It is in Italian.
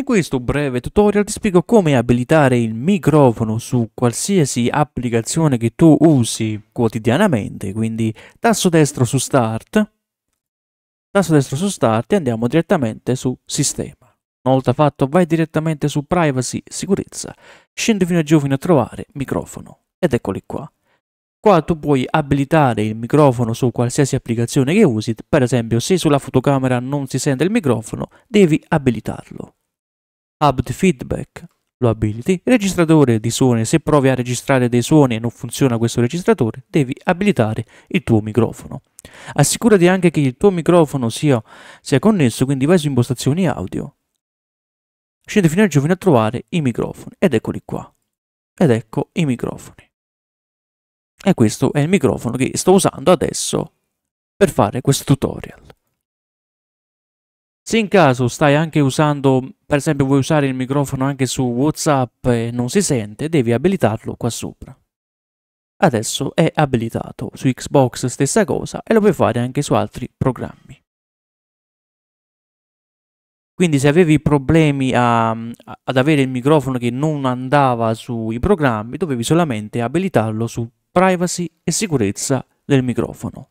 In questo breve tutorial ti spiego come abilitare il microfono su qualsiasi applicazione che tu usi quotidianamente, quindi tasto destro su Start, tasto destro su Start e andiamo direttamente su Sistema. Una volta fatto vai direttamente su Privacy, Sicurezza, scendi fino a giù fino a trovare Microfono ed eccoli qua. Qua tu puoi abilitare il microfono su qualsiasi applicazione che usi, per esempio se sulla fotocamera non si sente il microfono devi abilitarlo. Abd Feedback, lo abiliti. Registratore di suoni, se provi a registrare dei suoni e non funziona questo registratore, devi abilitare il tuo microfono. Assicurati anche che il tuo microfono sia, sia connesso, quindi vai su impostazioni audio. Scendi fino a giù fino a trovare i microfoni, ed eccoli qua. Ed ecco i microfoni. E questo è il microfono che sto usando adesso per fare questo tutorial. Se in caso stai anche usando per esempio vuoi usare il microfono anche su Whatsapp e non si sente, devi abilitarlo qua sopra. Adesso è abilitato, su Xbox stessa cosa e lo puoi fare anche su altri programmi. Quindi se avevi problemi a, ad avere il microfono che non andava sui programmi, dovevi solamente abilitarlo su privacy e sicurezza del microfono.